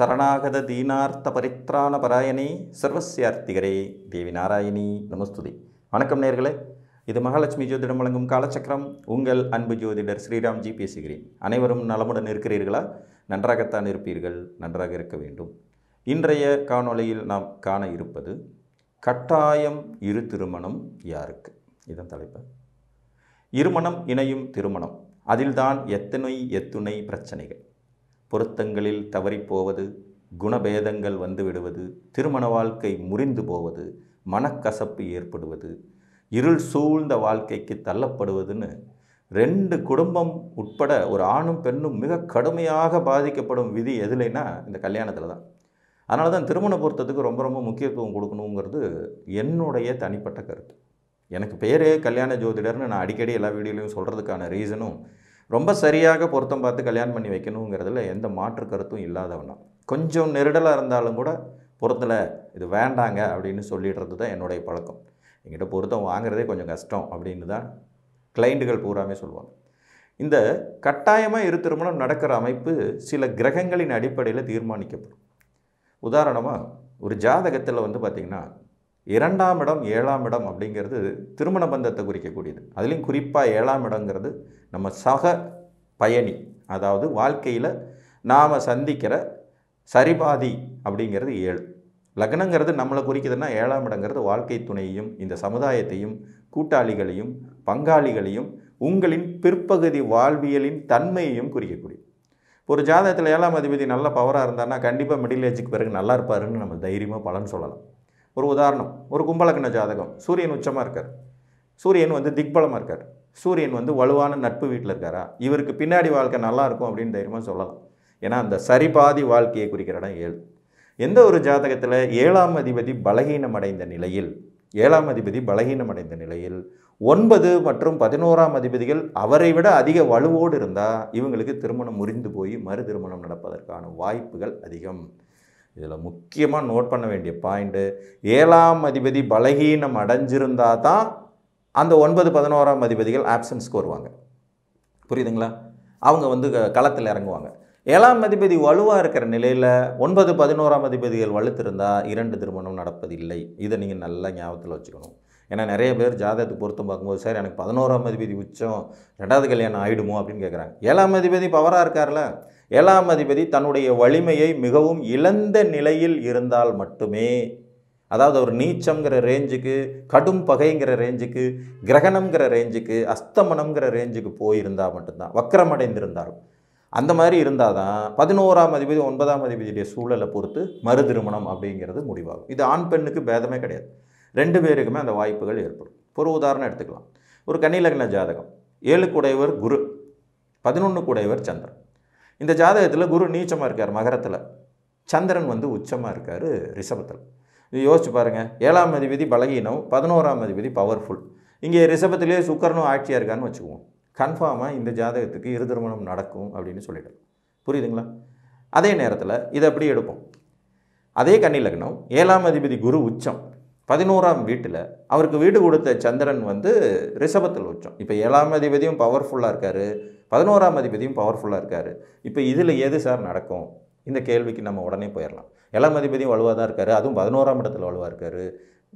சரணாகத தீனார்த்த பரித்ராண பராயணி சர்வசியார்த்திகரே தேவி நாராயணி நமஸ்துதி வணக்கம் நேர்களே இது மகாலட்சுமி ஜோதிடம் வழங்கும் காலச்சக்கரம் உங்கள் அன்பு ஜோதிடர் ஸ்ரீராம் ஜி பேசுகிறேன் அனைவரும் நலமுடன் இருக்கிறீர்களா நன்றாகத்தான் இருப்பீர்கள் நன்றாக இருக்க வேண்டும் இன்றைய காணொளியில் நாம் காண இருப்பது கட்டாயம் இரு திருமணம் யாருக்கு இதன் தலைப்பு இருமணம் இணையும் திருமணம் அதில்தான் எத்தனை எத்துணை பிரச்சனைகள் பொருத்தங்களில் தவறிப்போவது குணபேதங்கள் வந்துவிடுவது திருமண வாழ்க்கை முறிந்து போவது மனக்கசப்பு ஏற்படுவது இருள் சூழ்ந்த வாழ்க்கைக்கு தள்ளப்படுவதுன்னு ரெண்டு குடும்பம் உட்பட ஒரு ஆணும் பெண்ணும் மிக கடுமையாக பாதிக்கப்படும் விதி எதுலைன்னா இந்த கல்யாணத்தில் தான் அதனால தான் திருமண பொருத்தத்துக்கு ரொம்ப ரொம்ப முக்கியத்துவம் கொடுக்கணுங்கிறது என்னுடைய தனிப்பட்ட கருத்து எனக்கு பேரே கல்யாண ஜோதிடர்னு நான் அடிக்கடி எல்லா வீடியோலையும் சொல்கிறதுக்கான ரீசனும் ரொம்ப சரியாக பொருத்தம் பார்த்து கல்யாணம் பண்ணி வைக்கணுங்கிறதுல எந்த மாற்று கருத்தும் இல்லாதவனா கொஞ்சம் நெருடலாக இருந்தாலும் கூட பொருத்தில் இது வேண்டாங்க அப்படின்னு சொல்லிடுறது தான் என்னுடைய பழக்கம் எங்கிட்ட பொருத்தம் வாங்குறதே கொஞ்சம் கஷ்டம் அப்படின்னு தான் கிளைண்ட்டுகள் பூராமே சொல்லுவாங்க இந்த கட்டாயமாக இரு திருமணம் நடக்கிற அமைப்பு சில கிரகங்களின் அடிப்படையில் தீர்மானிக்கப்படும் உதாரணமாக ஒரு ஜாதகத்தில் வந்து பார்த்திங்கன்னா இரண்டாம் இடம் ஏழாம் இடம் அப்படிங்கிறது திருமண பந்தத்தை குறிக்கக்கூடியது அதுலேயும் குறிப்பாக ஏழாம் இடங்கிறது நம்ம சக பயணி அதாவது வாழ்க்கையில் நாம் சந்திக்கிற சரிபாதி அப்படிங்கிறது ஏழு லக்னங்கிறது நம்மளை குறிக்குதுன்னா ஏழாம் இடங்கிறது வாழ்க்கை துணையையும் இந்த சமுதாயத்தையும் கூட்டாளிகளையும் பங்காளிகளையும் உங்களின் பிற்பகுதி வாழ்வியலின் தன்மையையும் குறிக்கக்கூடியது ஒரு ஜாதகத்தில் ஏழாம் அதிபதி நல்ல பவராக இருந்தான்னா கண்டிப்பாக மிடில் ஏஜுக்கு பிறகு நல்லா இருப்பாருன்னு நம்ம தைரியமாக பலன் சொல்லலாம் ஒரு உதாரணம் ஒரு கும்பலக்கண ஜாதகம் சூரியன் உச்சமாக இருக்கார் சூரியன் வந்து திக்பலமாக இருக்கார் சூரியன் வந்து வலுவான நட்பு வீட்டில் இருக்காரா இவருக்கு பின்னாடி வாழ்க்கை நல்லாயிருக்கும் அப்படின்னு தைரியமாக சொல்லலாம் ஏன்னா அந்த சரிபாதி வாழ்க்கையை குறிக்கிற இடம் ஏழு எந்த ஒரு ஜாதகத்தில் ஏழாம் அதிபதி பலகீனம் அடைந்த நிலையில் ஏழாம் அதிபதி பலகீனம் அடைந்த நிலையில் ஒன்பது மற்றும் பதினோராம் அதிபதிகள் அவரை விட அதிக வலுவோடு இருந்தால் இவங்களுக்கு திருமணம் முறிந்து போய் மறு திருமணம் நடப்பதற்கான வாய்ப்புகள் அதிகம் இதில் முக்கியமாக நோட் பண்ண வேண்டிய பாயிண்ட்டு ஏழாம் அதிபதி பலகீனம் அடைஞ்சிருந்தால் தான் அந்த ஒன்பது பதினோராம் அதிபதிகள் ஆப்சன்ஸ்க்கு வருவாங்க புரியுதுங்களா அவங்க வந்து களத்தில் இறங்குவாங்க ஏழாம் அதிபதி வலுவாக இருக்கிற நிலையில் ஒன்பது பதினோராம் அதிபதிகள் வலுத்திருந்தால் இரண்டு திருமணம் நடப்பதில்லை இதை நீங்கள் நல்லா ஞாபகத்தில் வச்சுக்கணும் ஏன்னா நிறைய பேர் ஜாதகத்தை பொருத்தம் பார்க்கும்போது சார் எனக்கு பதினோராம் அதிபதி உச்சம் ரெண்டாவது கல்யாணம் ஆகிடுமோ அப்படின்னு கேட்குறாங்க ஏழாம் அதிபதி பவராக இருக்கார்ல ஏழாம் அதிபதி தன்னுடைய வலிமையை மிகவும் இழந்த நிலையில் இருந்தால் மட்டுமே அதாவது ஒரு நீச்சம்ங்கிற ரேஞ்சுக்கு கடும் பகைங்கிற ரேஞ்சுக்கு கிரகணங்கிற ரேஞ்சுக்கு அஸ்தமனங்கிற ரேஞ்சுக்கு போயிருந்தால் மட்டும்தான் வக்கரமடைந்திருந்தாலும் அந்த மாதிரி இருந்தால் தான் பதினோராம் அதிபதி ஒன்பதாம் அதிபதியுடைய சூழலை பொறுத்து மறு திருமணம் அப்படிங்கிறது முடிவாகும் இது ஆண் பெண்ணுக்கு பேதமே கிடையாது ரெண்டு பேருக்குமே அந்த வாய்ப்புகள் ஏற்படும் ஒரு உதாரணம் எடுத்துக்கலாம் ஒரு கன்னிலக்ன ஜாதகம் ஏழு குடைவர் குரு பதினொன்று குடைவர் சந்திரன் இந்த ஜாதகத்தில் குரு நீச்சமாக இருக்கார் மகரத்தில் சந்திரன் வந்து உச்சமாக இருக்கார் ரிஷபத்தில் இது யோசிச்சு பாருங்கள் ஏழாம் அதிபதி பலகீனம் பதினோராம் அதிபதி பவர்ஃபுல் இங்கே ரிஷபத்திலே சுக்கரனும் ஆட்சியாக இருக்கான்னு வச்சுக்குவோம் கன்ஃபார்மாக இந்த ஜாதகத்துக்கு இரு திருமணம் நடக்கும் அப்படின்னு சொல்லிவிடும் புரியுதுங்களா அதே நேரத்தில் இதை அப்படி எடுப்போம் அதே கன்னி லக்னம் ஏழாம் அதிபதி குரு உச்சம் பதினோராம் வீட்டில் அவருக்கு வீடு கொடுத்த சந்திரன் வந்து ரிஷபத்தில் உச்சம் இப்போ ஏழாம் அதிபதியும் பவர்ஃபுல்லாக இருக்கார் பதினோராம் அதிபதியும் பவர்ஃபுல்லாக இருக்கார் இப்போ இதில் எது சார் நடக்கும் இந்த கேள்விக்கு நம்ம உடனே போயிடலாம் ஏழாம் அதிபதியும் வலுவாக தான் இருக்கார் அதுவும் பதினோராம் இடத்துல வலுவாக இருக்கார்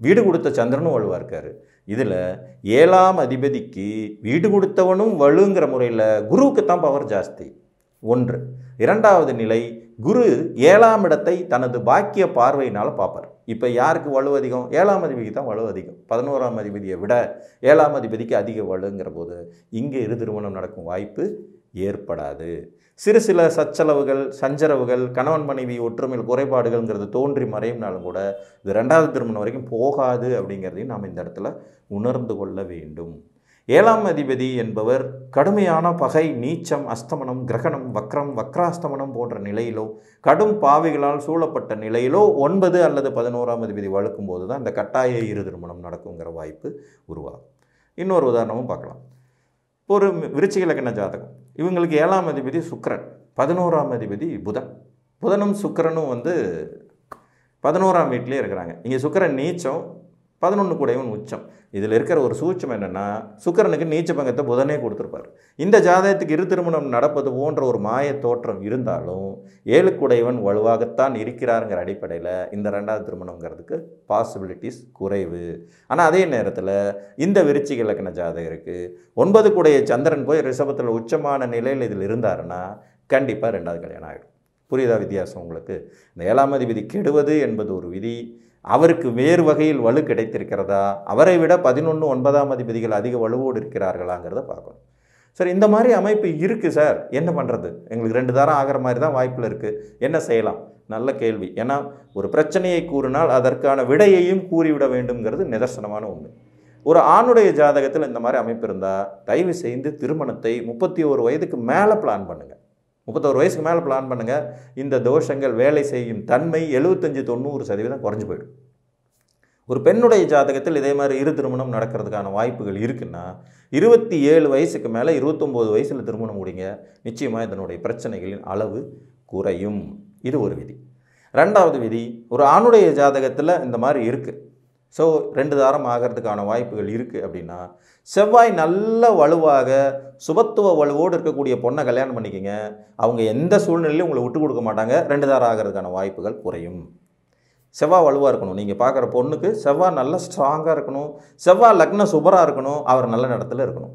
வீடு கொடுத்த சந்திரனும் வலுவாக இருக்கார் இதில் ஏழாம் அதிபதிக்கு வீடு கொடுத்தவனும் வலுங்கிற முறையில் குருவுக்கு தான் பவர் ஜாஸ்தி ஒன்று இரண்டாவது நிலை குரு ஏழாம் இடத்தை தனது பாக்கிய பார்வையினால் பார்ப்பார் இப்போ யாருக்கு வலு அதிகம் ஏழாம் அதிபதிக்கு தான் வலு அதிகம் பதினோராம் அதிபதியை விட ஏழாம் அதிபதிக்கு அதிக வலுங்கிற போது இங்கே இரு திருமணம் நடக்கும் வாய்ப்பு ஏற்படாது சிறு சில சச்சலவுகள் சஞ்சரவுகள் கணவன் மனைவி ஒற்றுமையில் குறைபாடுகள்ங்கிறது தோன்றி மறையும்னாலும் கூட இது ரெண்டாவது திருமணம் வரைக்கும் போகாது அப்படிங்கிறதையும் நாம் இந்த இடத்துல உணர்ந்து கொள்ள வேண்டும் ஏழாம் அதிபதி என்பவர் கடுமையான பகை நீச்சம் அஸ்தமனம் கிரகணம் வக்ரம் வக்ராஸ்தமனம் போன்ற நிலையிலோ கடும் பாவிகளால் சூழப்பட்ட நிலையிலோ ஒன்பது அல்லது பதினோராம் அதிபதி வழுக்கும் போது தான் இந்த கட்டாய இரு திருமணம் நடக்குங்கிற வாய்ப்பு உருவாகும் இன்னொரு உதாரணமும் பார்க்கலாம் இப்போ ஒரு விருச்சிக ஜாதகம் இவங்களுக்கு ஏழாம் அதிபதி சுக்கரன் பதினோராம் அதிபதி புதன் புதனும் சுக்கரனும் வந்து பதினோராம் வீட்டிலே இருக்கிறாங்க இங்கே சுக்கரன் நீச்சம் பதினொன்று கூடையவன் உச்சம் இதில் இருக்கிற ஒரு சூட்சம் என்னென்னா சுக்கரனுக்கு நீச்ச பங்கத்தை புதனே கொடுத்துருப்பார் இந்த ஜாதகத்துக்கு இரு திருமணம் நடப்பது போன்ற ஒரு மாய தோற்றம் இருந்தாலும் ஏழு குடையவன் வலுவாகத்தான் இருக்கிறாருங்கிற அடிப்படையில் இந்த ரெண்டாவது திருமணங்கிறதுக்கு பாசிபிலிட்டிஸ் குறைவு ஆனால் அதே நேரத்தில் இந்த விருச்சிக இலக்கண ஜாதகம் இருக்குது ஒன்பது குடைய சந்திரன் போய் ரிஷபத்தில் உச்சமான நிலையில் இதில் இருந்தாருன்னா கண்டிப்பாக ரெண்டாவது கல்யாணம் ஆகிடும் புரியுதா வித்தியாசம் உங்களுக்கு இந்த ஏழாம் அதிபதி கெடுவது என்பது ஒரு விதி அவருக்கு வேறு வகையில் வலு கிடைத்திருக்கிறதா அவரை விட பதினொன்று ஒன்பதாம் அதிபதிகள் அதிக வலுவோடு இருக்கிறார்களாங்கிறத பார்க்கணும் சார் இந்த மாதிரி அமைப்பு இருக்குது சார் என்ன பண்ணுறது எங்களுக்கு ரெண்டு தாரம் ஆகிற மாதிரி தான் வாய்ப்பில் இருக்குது என்ன செய்யலாம் நல்ல கேள்வி ஏன்னா ஒரு பிரச்சனையை கூறினால் அதற்கான விடையையும் கூறிவிட வேண்டும்ங்கிறது நிதர்சனமான ஒன்று ஒரு ஆணுடைய ஜாதகத்தில் இந்த மாதிரி அமைப்பு இருந்தால் தயவு செய்து திருமணத்தை முப்பத்தி ஒரு வயதுக்கு மேலே பிளான் பண்ணுங்கள் முப்பத்தோரு வயசுக்கு மேலே பிளான் பண்ணுங்கள் இந்த தோஷங்கள் வேலை செய்யும் தன்மை எழுபத்தஞ்சி தொண்ணூறு சதவீதம் குறைஞ்சி போயிடும் ஒரு பெண்ணுடைய ஜாதகத்தில் இதே மாதிரி இரு திருமணம் நடக்கிறதுக்கான வாய்ப்புகள் இருக்குன்னா இருபத்தி ஏழு வயசுக்கு மேலே இருபத்தொம்போது வயசில் திருமணம் முடிங்க நிச்சயமாக இதனுடைய பிரச்சனைகளின் அளவு குறையும் இது ஒரு விதி ரெண்டாவது விதி ஒரு ஆணுடைய ஜாதகத்தில் இந்த மாதிரி இருக்குது ஸோ ரெண்டு தாரம் ஆகிறதுக்கான வாய்ப்புகள் இருக்குது அப்படின்னா செவ்வாய் நல்ல வலுவாக சுபத்துவ வலுவோடு இருக்கக்கூடிய பொண்ணை கல்யாணம் பண்ணிக்கோங்க அவங்க எந்த சூழ்நிலையிலும் உங்களை விட்டு கொடுக்க மாட்டாங்க ரெண்டு தாரம் ஆகிறதுக்கான வாய்ப்புகள் குறையும் செவ்வாய் வலுவாக இருக்கணும் நீங்கள் பார்க்குற பொண்ணுக்கு செவ்வாய் நல்லா ஸ்ட்ராங்காக இருக்கணும் செவ்வாய் லக்னம் சுபராக இருக்கணும் அவர் நல்ல இடத்துல இருக்கணும்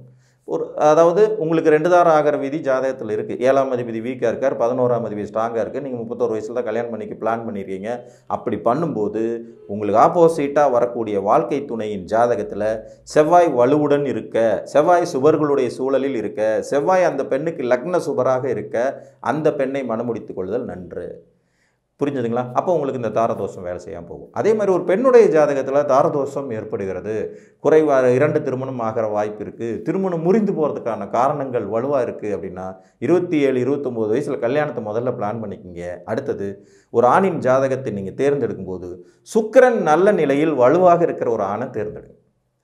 ஒரு அதாவது உங்களுக்கு ரெண்டு தாரம் ஆகிற விதி ஜாதகத்தில் இருக்குது ஏழாம் அதிபதி வீக்காக இருக்கார் பதினோராம் அதிபதி ஸ்ட்ராங்காக இருக்குது நீங்கள் முப்பத்தோரு வயசில் தான் கல்யாணம் பண்ணிக்க பிளான் பண்ணியிருக்கீங்க அப்படி பண்ணும்போது உங்களுக்கு ஆப்போசிட்டாக வரக்கூடிய வாழ்க்கை துணையின் ஜாதகத்தில் செவ்வாய் வலுவுடன் இருக்க செவ்வாய் சுபர்களுடைய சூழலில் இருக்க செவ்வாய் அந்த பெண்ணுக்கு லக்ன சுபராக இருக்க அந்த பெண்ணை மனமுடித்து கொள்ளுதல் நன்று புரிஞ்சுதுங்களா அப்போ உங்களுக்கு இந்த தாரதோஷம் வேலை செய்யாமல் போகும் அதே மாதிரி ஒரு பெண்ணுடைய ஜாதகத்தில் தாரதோஷம் ஏற்படுகிறது குறைவாக இரண்டு திருமணம் ஆகிற வாய்ப்பு இருக்குது திருமணம் முறிந்து போகிறதுக்கான காரணங்கள் வலுவாக இருக்குது அப்படின்னா இருபத்தி ஏழு இருபத்தொம்போது வயசில் கல்யாணத்தை முதல்ல பிளான் பண்ணிக்கிங்க அடுத்தது ஒரு ஆணின் ஜாதகத்தை நீங்கள் தேர்ந்தெடுக்கும்போது சுக்கரன் நல்ல நிலையில் வலுவாக இருக்கிற ஒரு ஆணை தேர்ந்தெடுங்க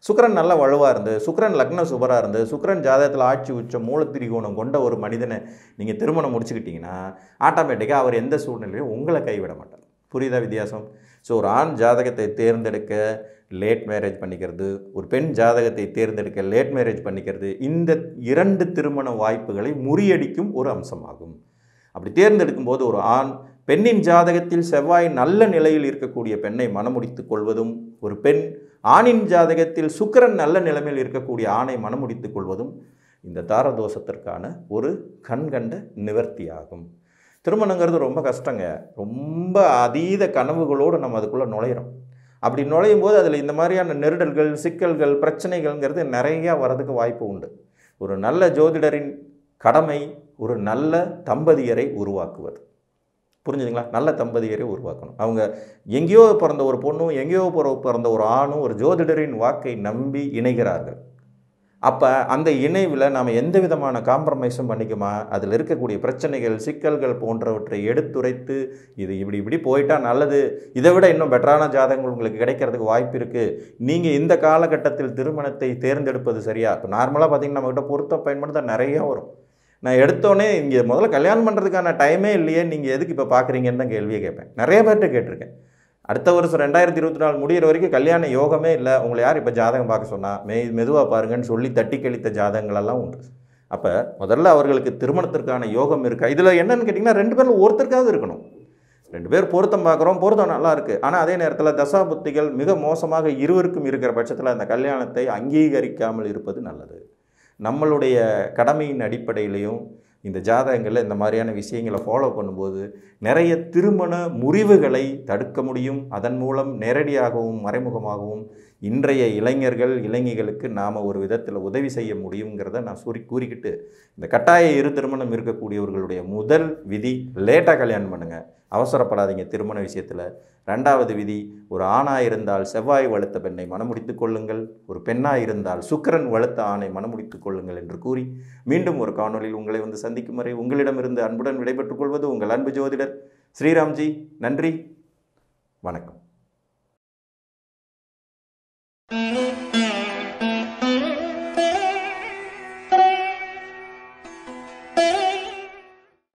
சுக்கரன் நல்ல வலுவாக இருந்து சுக்கரன் லக்ன சுபராக இருந்து சுக்கரன் ஜாதகத்தில் ஆட்சி உச்ச மூலத்திரிகோணம் கொண்ட ஒரு மனிதனை நீங்கள் திருமணம் முடிச்சுக்கிட்டிங்கன்னா ஆட்டோமேட்டிக்காக அவர் எந்த சூழ்நிலையும் உங்களை கைவிட மாட்டார் புரியுதா வித்தியாசம் ஸோ ஒரு ஆண் ஜாதகத்தை தேர்ந்தெடுக்க லேட் மேரேஜ் பண்ணிக்கிறது ஒரு பெண் ஜாதகத்தை தேர்ந்தெடுக்க லேட் மேரேஜ் பண்ணிக்கிறது இந்த இரண்டு திருமண வாய்ப்புகளை முறியடிக்கும் ஒரு அம்சமாகும் அப்படி தேர்ந்தெடுக்கும்போது ஒரு ஆண் பெண்ணின் ஜாதகத்தில் செவ்வாய் நல்ல நிலையில் இருக்கக்கூடிய பெண்ணை மனமுடித்து கொள்வதும் ஒரு பெண் ஆணின் ஜாதகத்தில் சுக்கரன் நல்ல நிலைமையில் இருக்கக்கூடிய ஆணை மனமுடித்து கொள்வதும் இந்த தாரதோஷத்திற்கான ஒரு கண்கண்ட நிவர்த்தியாகும் திருமணங்கிறது ரொம்ப கஷ்டங்க ரொம்ப அதீத கனவுகளோடு நம்ம அதுக்குள்ளே நுழையிறோம் அப்படி நுழையும் போது அதில் இந்த மாதிரியான நெருடல்கள் சிக்கல்கள் பிரச்சனைகள்ங்கிறது நிறையா வர்றதுக்கு வாய்ப்பு உண்டு ஒரு நல்ல ஜோதிடரின் கடமை ஒரு நல்ல தம்பதியரை உருவாக்குவது புரிஞ்சுதுங்களா நல்ல தம்பதியரை உருவாக்கணும் அவங்க எங்கேயோ பிறந்த ஒரு பொண்ணும் எங்கேயோ பிறந்த ஒரு ஆணும் ஒரு ஜோதிடரின் வாக்கை நம்பி இணைகிறார்கள் அப்போ அந்த இணைவில் நாம் எந்த விதமான காம்ப்ரமைஸும் பண்ணிக்குமா அதில் இருக்கக்கூடிய பிரச்சனைகள் சிக்கல்கள் போன்றவற்றை எடுத்துரைத்து இது இப்படி இப்படி போயிட்டால் நல்லது இதை விட இன்னும் பெட்டரான ஜாதகங்கள் உங்களுக்கு கிடைக்கிறதுக்கு வாய்ப்பு இருக்குது நீங்கள் இந்த காலகட்டத்தில் திருமணத்தை தேர்ந்தெடுப்பது சரியா இப்போ நார்மலாக பார்த்திங்கன்னா நம்மகிட்ட பொருத்த பயன்படுத்த நிறையா வரும் நான் எடுத்தோன்னே இங்கே முதல்ல கல்யாணம் பண்ணுறதுக்கான டைமே இல்லையே நீங்கள் எதுக்கு இப்போ பார்க்குறீங்கன்னு தான் கேள்வியை கேட்பேன் நிறைய பேர்கிட்ட கேட்டிருக்கேன் அடுத்த வருஷம் ரெண்டாயிரத்தி இருபத்தி நாலு முடிகிற வரைக்கும் கல்யாண யோகமே இல்லை உங்களை யார் இப்போ ஜாதகம் பார்க்க சொன்னால் மெய் மெதுவாக பாருங்கன்னு சொல்லி தட்டி கழித்த ஜாதகங்களெல்லாம் உண்டு அப்போ முதல்ல அவர்களுக்கு திருமணத்திற்கான யோகம் இருக்கா இதில் என்னென்னு கேட்டிங்கன்னா ரெண்டு பேரில் ஒருத்தருக்காவது இருக்கணும் ரெண்டு பேர் பொருத்தம் பார்க்குறோம் பொருத்தம் நல்லா இருக்குது ஆனால் அதே நேரத்தில் தசா புத்திகள் மிக மோசமாக இருவருக்கும் இருக்கிற பட்சத்தில் அந்த கல்யாணத்தை அங்கீகரிக்காமல் இருப்பது நல்லது நம்மளுடைய கடமையின் அடிப்படையிலையும் இந்த ஜாதகங்களில் இந்த மாதிரியான விஷயங்களை ஃபாலோ பண்ணும்போது நிறைய திருமண முறிவுகளை தடுக்க முடியும் அதன் மூலம் நேரடியாகவும் மறைமுகமாகவும் இன்றைய இளைஞர்கள் இளைஞர்களுக்கு நாம் ஒரு விதத்தில் உதவி செய்ய முடியுங்கிறத நான் சூறி கூறிக்கிட்டு இந்த கட்டாய இரு திருமணம் இருக்கக்கூடியவர்களுடைய முதல் விதி லேட்டாக கல்யாணம் பண்ணுங்கள் அவசரப்படாதீங்க திருமண விஷயத்தில் ரெண்டாவது விதி ஒரு ஆணாக இருந்தால் செவ்வாய் வளர்த்த பெண்ணை மனமுடித்து கொள்ளுங்கள் ஒரு பெண்ணாக இருந்தால் சுக்கரன் வளர்த்த ஆணை மனமுடித்து கொள்ளுங்கள் என்று கூறி மீண்டும் ஒரு காணொலியில் உங்களை வந்து சந்திக்கும் வரை உங்களிடமிருந்து அன்புடன் விடைபெற்றுக் கொள்வது உங்கள் அன்பு ஜோதிடர் ஸ்ரீராம்ஜி நன்றி வணக்கம் Mm-hmm.